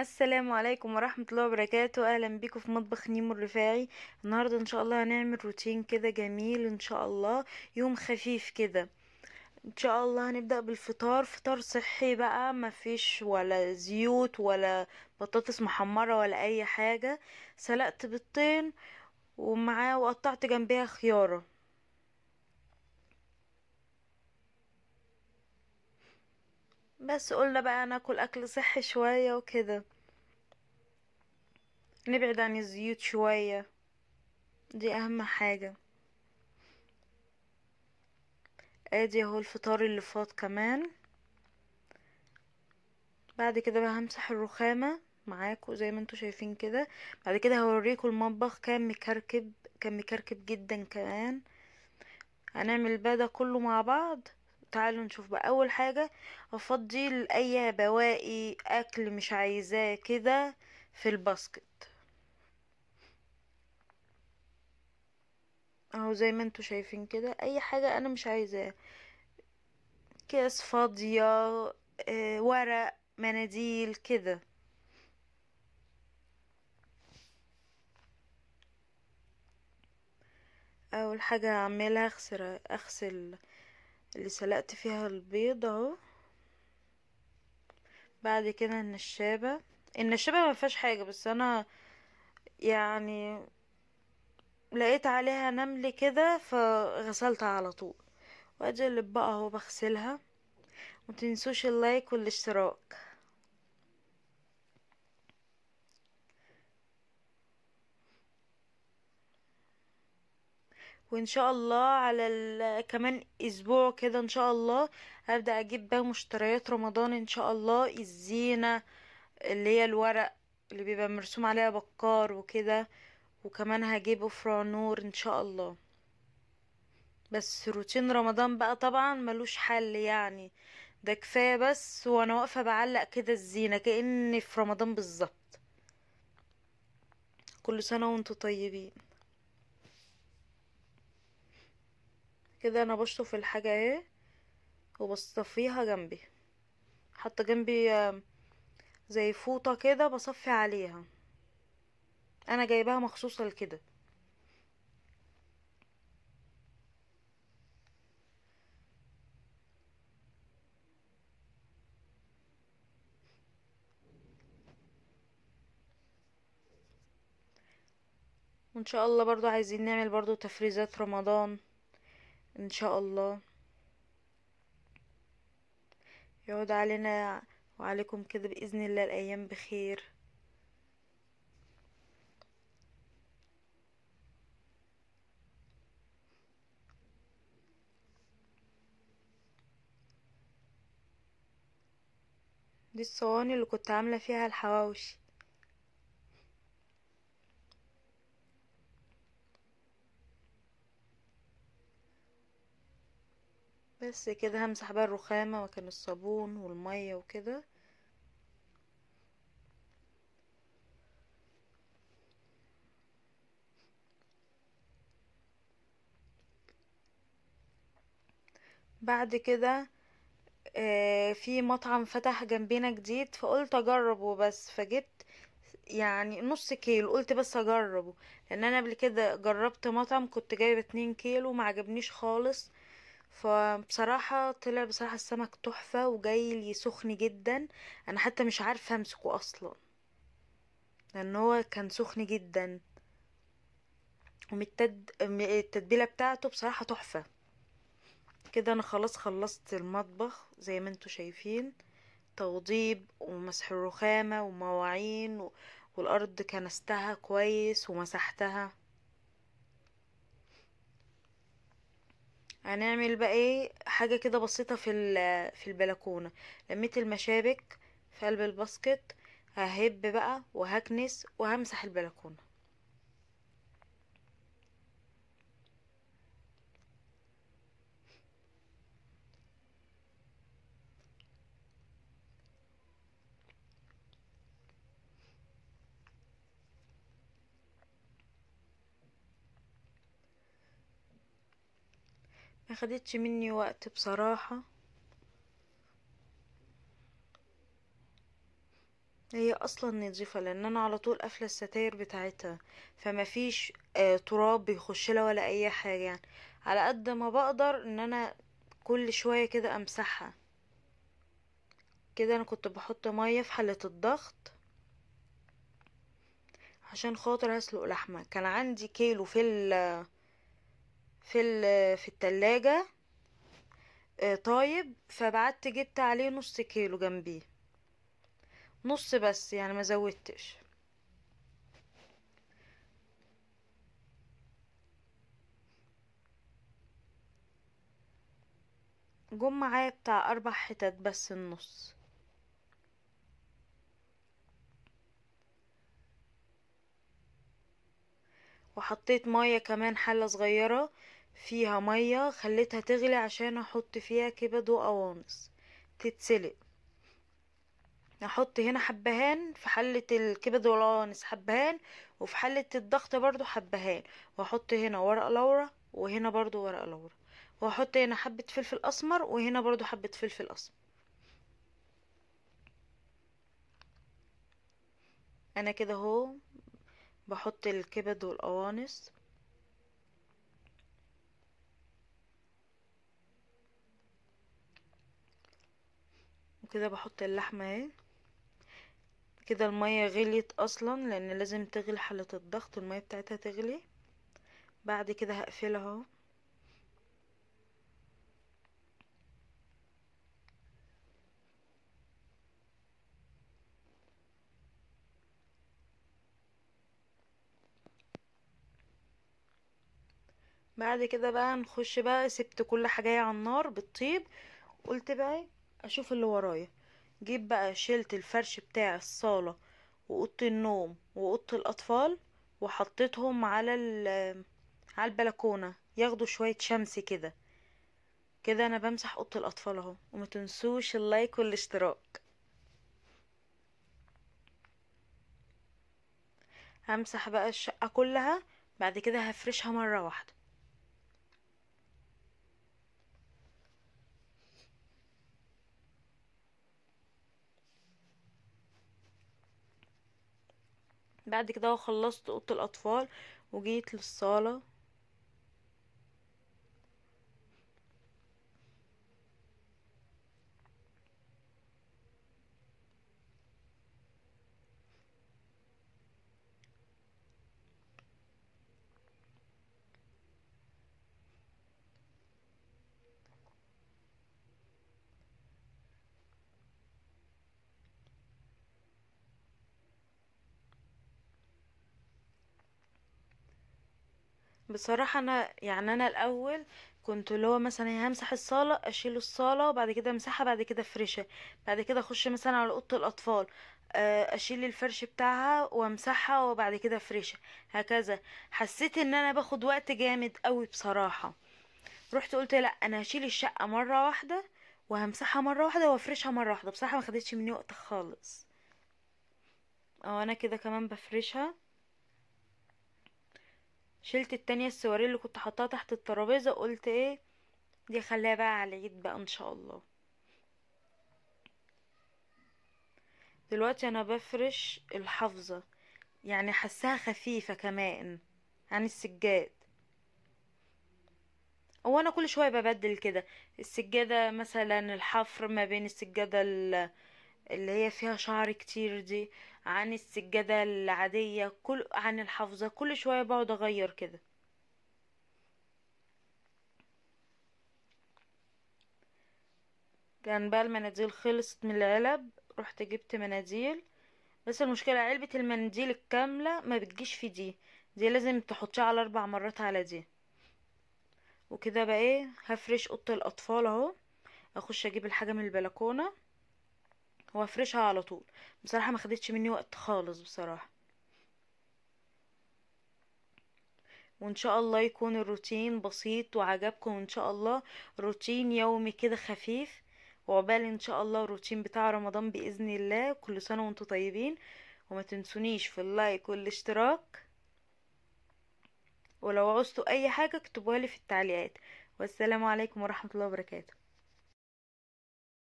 السلام عليكم ورحمة الله وبركاته اهلا بكم في مطبخ نيمو الرفاعي النهاردة ان شاء الله هنعمل روتين كده جميل ان شاء الله يوم خفيف كده ان شاء الله هنبدأ بالفطار فطار صحي بقى مفيش ولا زيوت ولا بطاطس محمرة ولا اي حاجة سلقت بالطين ومعاه وقطعت جنبها خيارة بس قلنا بقى ناكل اكل صحي شوية وكده نبعد عن الزيوت شوية دي اهم حاجة ادي اهو الفطار اللي فات كمان بعد كده بقى همسح الرخامة معاكم زي ما انتوا شايفين كده بعد كده هوريكم المطبخ كان مكركب كان مكركب جدا كمان هنعمل بقى ده كله مع بعض تعالوا نشوف بقى اول حاجة افضي اي بواقي اكل مش عايزاه كده في الباسكت اهو زي ما انتوا شايفين كده اي حاجة انا مش عايزاه كاس فاضية آه، ورق مناديل كده اول حاجة هعملها اغسل اغسل اللي سلقت فيها البيض اهو بعد كده النشابة النشابة ما فيهاش حاجة بس انا يعني لقيت عليها نمل كده فغسلتها على طول واجي بقى اهو بغسلها متنسوش اللايك والاشتراك وان شاء الله على كمان اسبوع كده ان شاء الله هبدا اجيب بقى مشتريات رمضان ان شاء الله الزينه اللي هي الورق اللي بيبقى مرسوم عليها بكار وكده وكمان هجيبه فرانور ان شاء الله بس روتين رمضان بقى طبعا ملوش حل يعني ده كفايه بس وانا واقفه بعلق كده الزينه كاني في رمضان بالظبط كل سنه وانتم طيبين كده انا بشطف الحاجة اهي وبصفيها جنبي حاطة جنبي زي فوطة كده بصفي عليها انا جايباها مخصوصة لكده وان شاء الله برضو عايزين نعمل برضو تفريزات رمضان ان شاء الله يعود علينا وعليكم كده باذن الله الايام بخير دي الصواني اللي كنت عامله فيها الحواوشي بس كده همسح بقى الرخامة مكان الصابون والمية وكده بعد كده آه، في مطعم فتح جنبينا جديد فقلت اجربه بس فجبت يعني نص كيلو قلت بس اجربه لان انا قبل كده جربت مطعم كنت جايبه اتنين كيلو معجبنيش خالص فبصراحة طلع بصراحة السمك تحفة وجاي لي سخن جدا انا حتى مش عارفة امسكه اصلا لان هو كان سخن جدا ومتد التتبيلة بتاعته بصراحة تحفة كده انا خلاص خلصت المطبخ زي ما انتوا شايفين توضيب ومسح الرخامة ومواعين والارض كنستها كويس ومسحتها هنعمل بقى ايه حاجه كده بسيطه في في البلكونه لميت المشابك في قلب الباسكت ههب بقى وهكنس وهمسح البلكونه ما خدتش مني وقت بصراحة هي اصلا نظيفه لان انا على طول قافله الستاير بتاعتها فما فيش آه تراب بيخش لها ولا اي حاجه يعني على قد ما بقدر ان انا كل شويه كده امسحها كده انا كنت بحط ميه في حله الضغط عشان خاطر هسلق لحمه كان عندي كيلو في آه، في في التلاجة آه، طايب فبعدت جبت عليه نص كيلو جنبيه نص بس يعني ما زودتش جم معايا بتاع اربع حتت بس النص وحطيت مية كمان حلة صغيرة فيها مية خليتها تغلي عشان احط فيها كبد وقوانص تتسلق احط هنا حبهان في حلة الكبد والقوانص حبهان وفي حلة الضغط برضو حبهان واحط هنا ورق لورا وهنا برضو ورق لورا واحط هنا حبة فلفل اسمر وهنا برضو حبة فلفل اسمر انا كده اهو بحط الكبد والقوانص كده بحط اللحمة اهي كده المية غليت اصلا لان لازم تغلي حالة الضغط المية بتاعتها تغلي بعد كده هقفلها اهو بعد كده بقى نخش بقى سبت كل حاجة على النار بتطيب قلت بقى إيه، اشوف اللي ورايا جيت بقى شلت الفرش بتاع الصالة وأوضة النوم وأوضة الأطفال وحطيتهم على على البلكونة ياخدوا شوية شمس كده كده أنا بمسح أوضة الأطفال أهو وما تنسوش اللايك والاشتراك همسح بقى الشقة كلها بعد كده هفرشها مرة واحدة بعد كده خلصت اوضه الاطفال وجيت للصاله بصراحه انا يعني انا الاول كنت اللي هو مثلا يعني همسح الصاله اشيل الصاله وبعد كده امسحها بعد كده افرشها بعد كده اخش مثلا على اوضه الاطفال آه، اشيل الفرش بتاعها وامسحها وبعد كده افرشها هكذا حسيت ان انا باخد وقت جامد قوي بصراحه رحت قلت لا انا هشيل الشقه مره واحده وهمسحها مره واحده وافرشها مره واحده بصراحه ما خدتش مني وقت خالص اه انا كده كمان بفرشها شلت التانية السواري اللي كنت حطاها تحت الترابيزة قلت ايه دي خليها بقى على العيد بقى ان شاء الله دلوقتي انا بفرش الحافظة يعني حسها خفيفة كمان عن السجاد هو انا كل شوية ببدل كده السجادة مثلا الحفر ما بين السجادة اللي هي فيها شعر كتير دي عن السجادة العادية كل عن الحافظة كل شوية بقعد اغير كده كان بقى المناديل خلصت من العلب رحت جبت مناديل بس المشكلة علبة المنديل الكاملة ما بتجيش في دي دي لازم تحطيها على اربع مرات على دي وكده بقى ايه هفرش اوضه الاطفال اهو اخش اجيب الحاجه من البلكونه وافرشها على طول بصراحه ما خدتش مني وقت خالص بصراحه وان شاء الله يكون الروتين بسيط وعجبكم ان شاء الله روتين يومي كده خفيف وعقبال ان شاء الله الروتين بتاع رمضان باذن الله كل سنه وانتم طيبين وما تنسونيش في اللايك والاشتراك ولو عوزتوا اي حاجه اكتبوها لي في التعليقات والسلام عليكم ورحمه الله وبركاته